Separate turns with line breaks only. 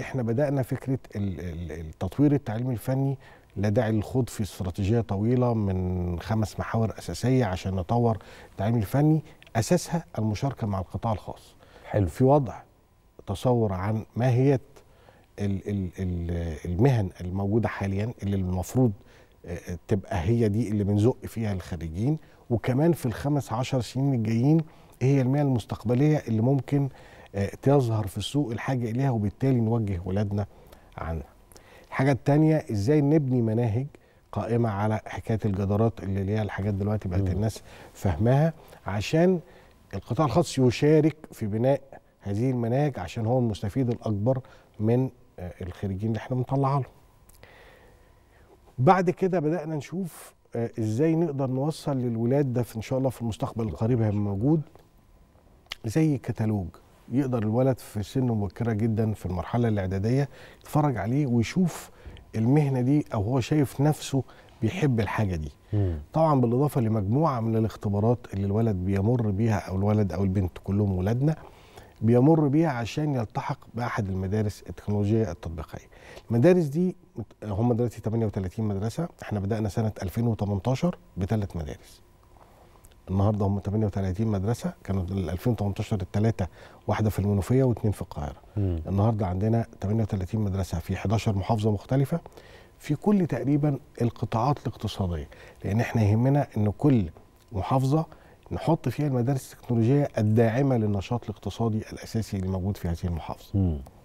احنا بدانا فكره التطوير التعليمي الفني لا داعي للخوض في استراتيجيه طويله من خمس محاور اساسيه عشان نطور التعليم الفني اساسها المشاركه مع القطاع الخاص حلو في وضع تصور عن ماهيه المهن الموجوده حاليا اللي المفروض آه، آه، تبقى هي دي اللي بنزق فيها الخريجين وكمان في الخمس عشر سنين الجايين هي المهن المستقبليه اللي ممكن آه، تظهر في السوق الحاجه اليها وبالتالي نوجه ولادنا عنها. الحاجه الثانيه ازاي نبني مناهج قائمه على حكايه الجدارات اللي هي الحاجات دلوقتي بقت الناس فاهماها عشان القطاع الخاص يشارك في بناء هذه المناهج عشان هو المستفيد الاكبر من آه، الخريجين اللي احنا بنطلعها لهم. بعد كده بدانا نشوف آه، ازاي نقدر نوصل للولاد ده في ان شاء الله في المستقبل القريب هيبقى موجود زي كتالوج يقدر الولد في سن مبكره جدا في المرحله الاعداديه يتفرج عليه ويشوف المهنه دي او هو شايف نفسه بيحب الحاجه دي مم. طبعا بالاضافه لمجموعه من الاختبارات اللي الولد بيمر بيها او الولد او البنت كلهم ولادنا بيمر بيها عشان يلتحق باحد المدارس التكنولوجيه التطبيقيه. المدارس دي هم دلوقتي 38 مدرسه، احنا بدانا سنه 2018 بثلاث مدارس. النهارده هم 38 مدرسه كانوا 2018 الثلاثه واحده في المنوفيه واثنين في القاهره مم. النهارده عندنا 38 مدرسه في 11 محافظه مختلفه في كل تقريبا القطاعات الاقتصاديه لان احنا يهمنا ان كل محافظه نحط فيها المدارس التكنولوجيه الداعمه للنشاط الاقتصادي الاساسي اللي موجود في هذه المحافظه مم.